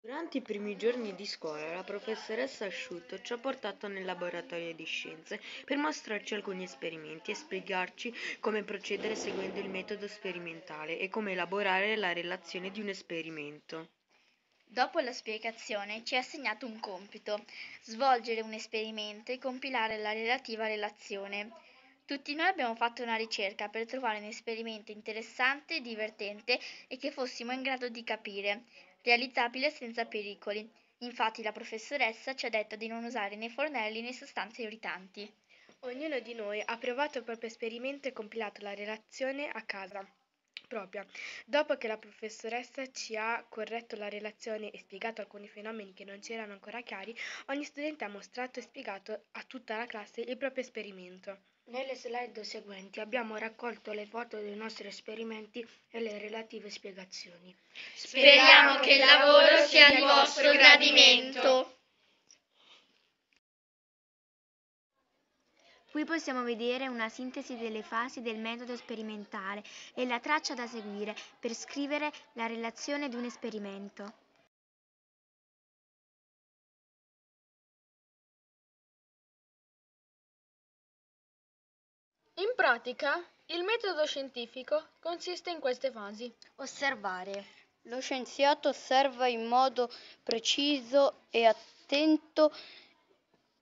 Durante i primi giorni di scuola la professoressa Asciutto ci ha portato nel laboratorio di scienze per mostrarci alcuni esperimenti e spiegarci come procedere seguendo il metodo sperimentale e come elaborare la relazione di un esperimento. Dopo la spiegazione ci è assegnato un compito, svolgere un esperimento e compilare la relativa relazione. Tutti noi abbiamo fatto una ricerca per trovare un esperimento interessante divertente e che fossimo in grado di capire, realizzabile senza pericoli. Infatti la professoressa ci ha detto di non usare né fornelli né sostanze irritanti. Ognuno di noi ha provato il proprio esperimento e compilato la relazione a casa propria. Dopo che la professoressa ci ha corretto la relazione e spiegato alcuni fenomeni che non c'erano ancora chiari, ogni studente ha mostrato e spiegato a tutta la classe il proprio esperimento. Nelle slide seguenti abbiamo raccolto le foto dei nostri esperimenti e le relative spiegazioni. Speriamo che il lavoro sia di vostro gradimento. Qui possiamo vedere una sintesi delle fasi del metodo sperimentale e la traccia da seguire per scrivere la relazione di un esperimento. In pratica, il metodo scientifico consiste in queste fasi. Osservare. Lo scienziato osserva in modo preciso e attento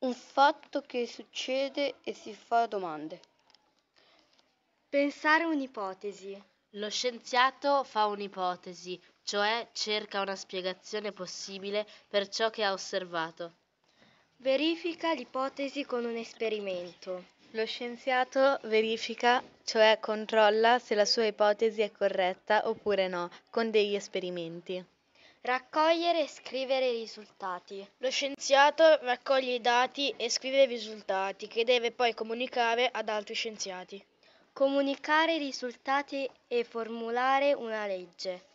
un fatto che succede e si fa domande. Pensare un'ipotesi. Lo scienziato fa un'ipotesi, cioè cerca una spiegazione possibile per ciò che ha osservato. Verifica l'ipotesi con un esperimento. Lo scienziato verifica, cioè controlla se la sua ipotesi è corretta oppure no, con degli esperimenti. Raccogliere e scrivere i risultati. Lo scienziato raccoglie i dati e scrive i risultati che deve poi comunicare ad altri scienziati. Comunicare i risultati e formulare una legge.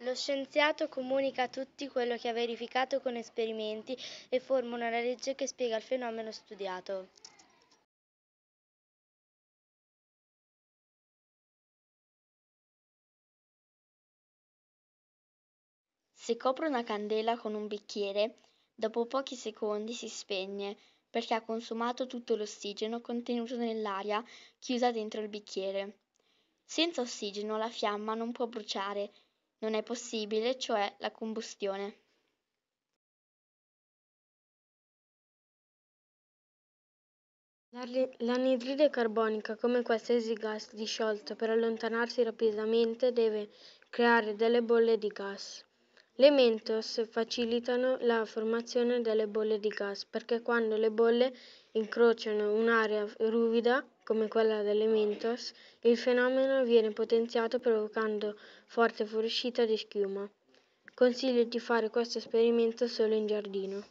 Lo scienziato comunica a tutti quello che ha verificato con esperimenti e formula una legge che spiega il fenomeno studiato. Se copro una candela con un bicchiere, dopo pochi secondi si spegne perché ha consumato tutto l'ossigeno contenuto nell'aria chiusa dentro il bicchiere. Senza ossigeno la fiamma non può bruciare, non è possibile, cioè, la combustione. L'anidride carbonica, come qualsiasi gas disciolto per allontanarsi rapidamente, deve creare delle bolle di gas. Le Mentos facilitano la formazione delle bolle di gas perché quando le bolle incrociano un'area ruvida come quella delle Mentos, il fenomeno viene potenziato provocando forte fuoriuscita di schiuma. Consiglio di fare questo esperimento solo in giardino.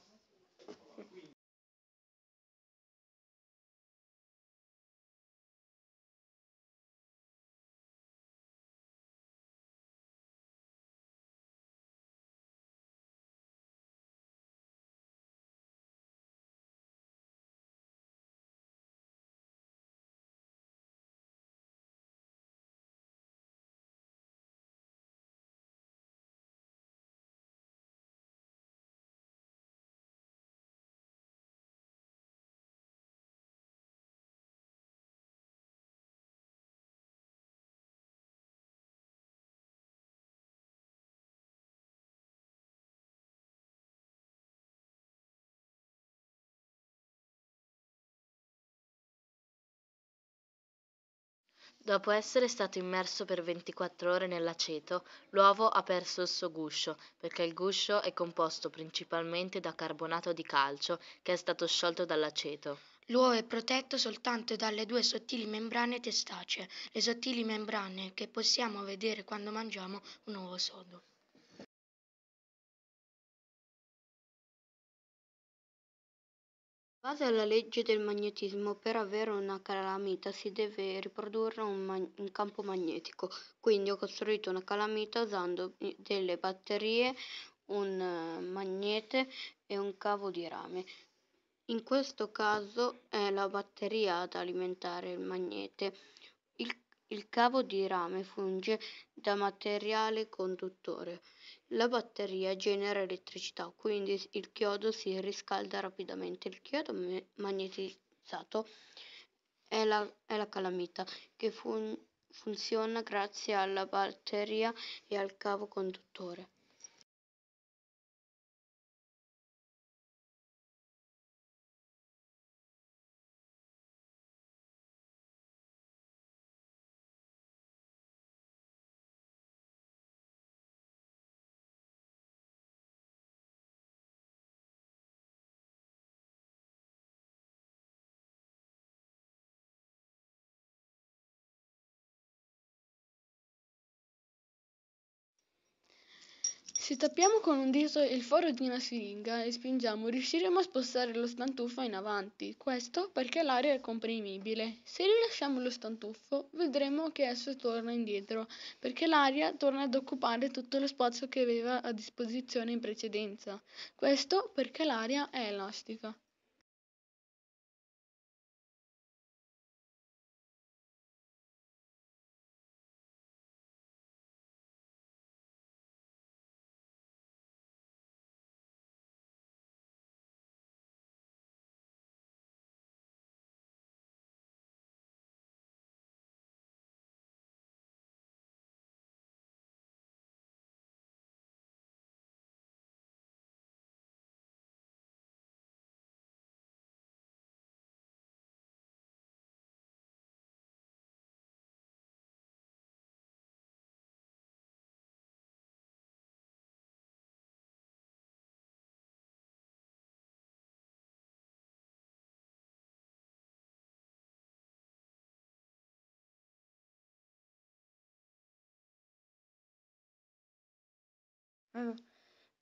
Dopo essere stato immerso per 24 ore nell'aceto, l'uovo ha perso il suo guscio, perché il guscio è composto principalmente da carbonato di calcio che è stato sciolto dall'aceto. L'uovo è protetto soltanto dalle due sottili membrane testacee, le sottili membrane che possiamo vedere quando mangiamo un uovo sodo. base alla legge del magnetismo, per avere una calamita si deve riprodurre un, man- un campo magnetico. Quindi ho costruito una calamita usando delle batterie, un eh, magnete e un cavo di rame. In questo caso è la batteria ad alimentare il magnete. Il, il cavo di rame funge da materiale conduttore. La batteria genera elettricità, quindi il chiodo si riscalda rapidamente. Il chiodo magnetizzato è la, è la calamita che fun- funziona grazie alla batteria e al cavo conduttore. Se tappiamo con un dito il foro di una siringa e spingiamo riusciremo a spostare lo stantuffo in avanti, questo perché l'aria è comprimibile. Se rilasciamo lo stantuffo vedremo che esso torna indietro perché l'aria torna ad occupare tutto lo spazio che aveva a disposizione in precedenza, questo perché l'aria è elastica.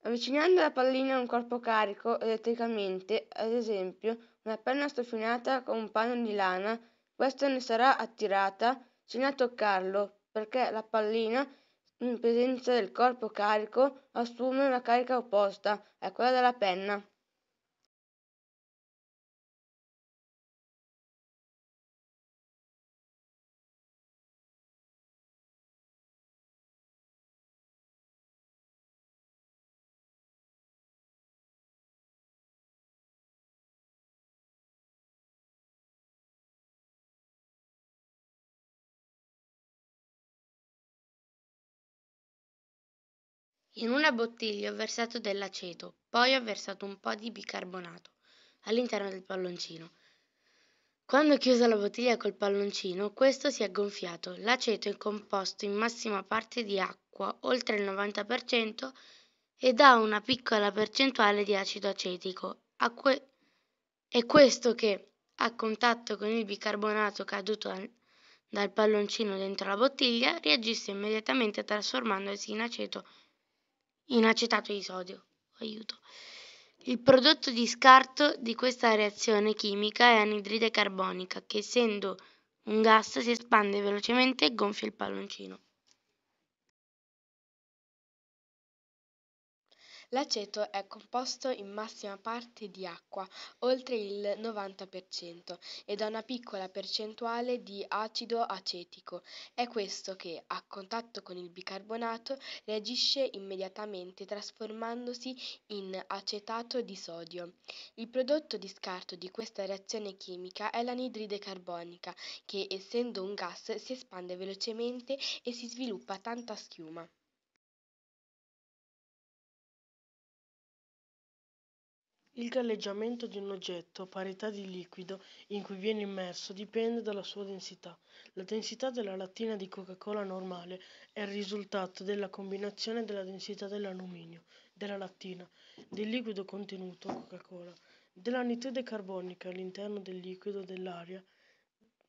Avvicinando la pallina a un corpo carico elettricamente, ad esempio una penna strofinata con un panno di lana, questa ne sarà attirata sino a toccarlo, perché la pallina in presenza del corpo carico assume una carica opposta a quella della penna. In una bottiglia ho versato dell'aceto, poi ho versato un po' di bicarbonato all'interno del palloncino. Quando ho chiuso la bottiglia col palloncino, questo si è gonfiato. L'aceto è composto in massima parte di acqua, oltre il 90%, e dà una piccola percentuale di acido acetico. Que- è questo che, a contatto con il bicarbonato caduto al- dal palloncino dentro la bottiglia, reagisce immediatamente trasformandosi in aceto in acetato di sodio. Aiuto. Il prodotto di scarto di questa reazione chimica è anidride carbonica che essendo un gas si espande velocemente e gonfia il palloncino. L'aceto è composto in massima parte di acqua, oltre il 90 e da una piccola percentuale di acido acetico. È questo che, a contatto con il bicarbonato, reagisce immediatamente trasformandosi in acetato di sodio. Il prodotto di scarto di questa reazione chimica è l'anidride carbonica, che essendo un gas si espande velocemente e si sviluppa tanta schiuma. Il galleggiamento di un oggetto a parità di liquido in cui viene immerso dipende dalla sua densità. La densità della lattina di Coca-Cola normale è il risultato della combinazione della densità dell'alluminio, della lattina, del liquido contenuto Coca-Cola, della nitride carbonica all'interno del liquido dell'aria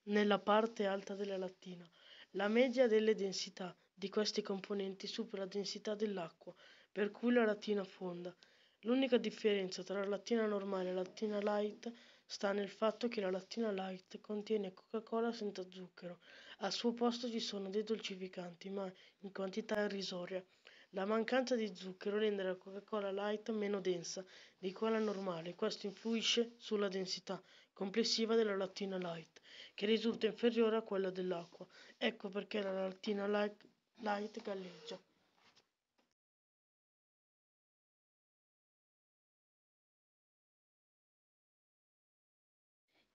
nella parte alta della lattina. La media delle densità di questi componenti supera la densità dell'acqua, per cui la lattina fonda. L'unica differenza tra la lattina normale e la lattina light sta nel fatto che la lattina light contiene Coca-Cola senza zucchero. Al suo posto ci sono dei dolcificanti, ma in quantità irrisoria. La mancanza di zucchero rende la Coca-Cola light meno densa di quella normale. Questo influisce sulla densità complessiva della lattina light, che risulta inferiore a quella dell'acqua. Ecco perché la lattina light, galleggia.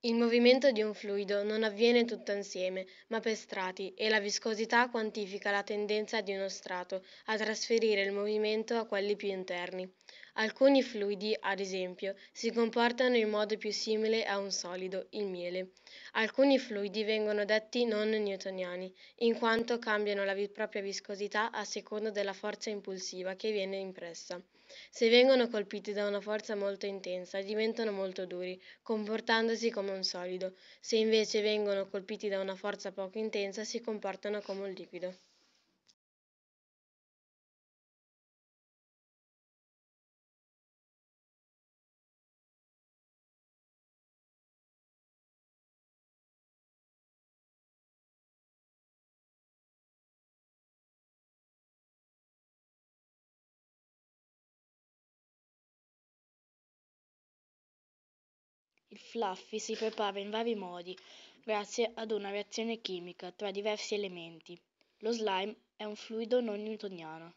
Il movimento di un fluido non avviene tutto insieme, ma per strati, e la viscosità quantifica la tendenza di uno strato a trasferire il movimento a quelli più interni. Alcuni fluidi, ad esempio, si comportano in modo più simile a un solido, il miele. Alcuni fluidi vengono detti non newtoniani, in quanto cambiano la vi- propria viscosità a seconda della forza impulsiva che viene impressa. Se vengono colpiti da una forza molto intensa, diventano molto duri, comportandosi come un solido. Se invece vengono colpiti da una forza poco intensa, si comportano come un liquido. Fluffy si prepara in vari modi grazie ad una reazione chimica tra diversi elementi. Lo slime è un fluido non newtoniano.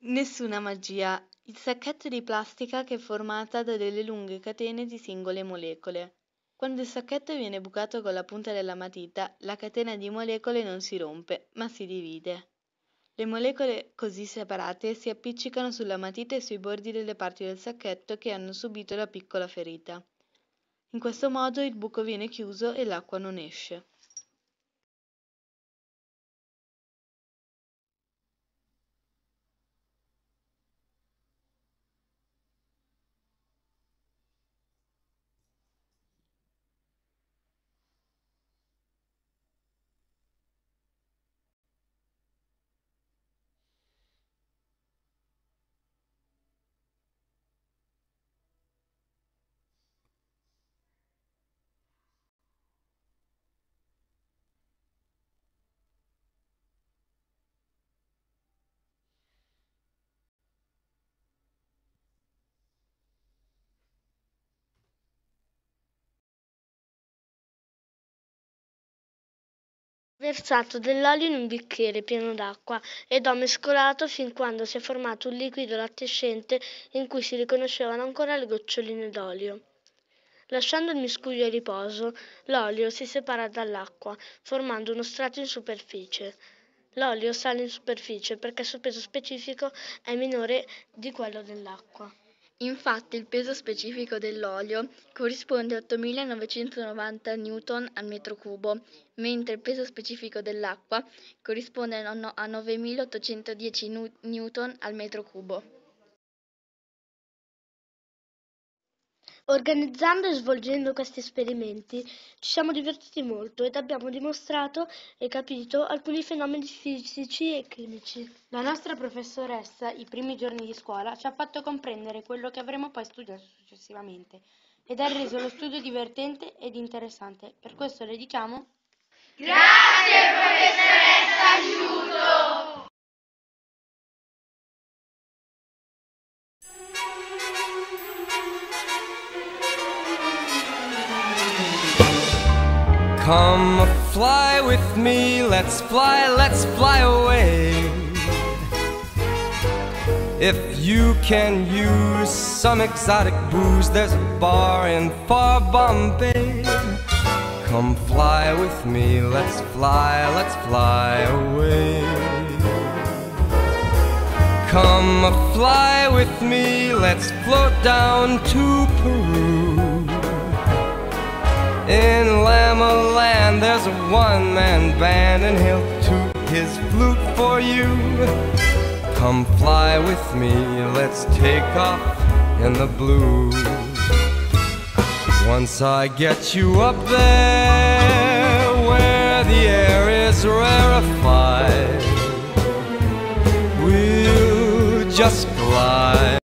Nessuna magia. Il sacchetto di plastica che è formata da delle lunghe catene di singole molecole. Quando il sacchetto viene bucato con la punta della matita, la catena di molecole non si rompe, ma si divide. Le molecole così separate si appiccicano sulla matita e sui bordi delle parti del sacchetto che hanno subito la piccola ferita. In questo modo il buco viene chiuso e l'acqua non esce. versato dell'olio in un bicchiere pieno d'acqua ed ho mescolato fin quando si è formato un liquido lattescente in cui si riconoscevano ancora le goccioline d'olio. Lasciando il miscuglio a riposo, l'olio si separa dall'acqua, formando uno strato in superficie. L'olio sale in superficie perché il suo peso specifico è minore di quello dell'acqua. Infatti il peso specifico dell'olio corrisponde a 8990 N al metro cubo, mentre il peso specifico dell'acqua corrisponde a 9810 N al metro cubo. Organizzando e svolgendo questi esperimenti ci siamo divertiti molto ed abbiamo dimostrato e capito alcuni fenomeni fisici e chimici. La nostra professoressa, i primi giorni di scuola, ci ha fatto comprendere quello che avremo poi studiato successivamente ed ha reso lo studio divertente ed interessante. Per questo le diciamo... Grazie professoressa Aiuto! Come fly with me, let's fly, let's fly away. If you can use some exotic booze, there's a bar in far Bombay. Come fly with me, let's fly, let's fly away. Come fly with me, let's float down to Peru. In Lama Land, there's a one man band, and he'll toot his flute for you. Come fly with me, let's take off in the blue. Once I get you up there, where the air is rarefied, we'll just glide.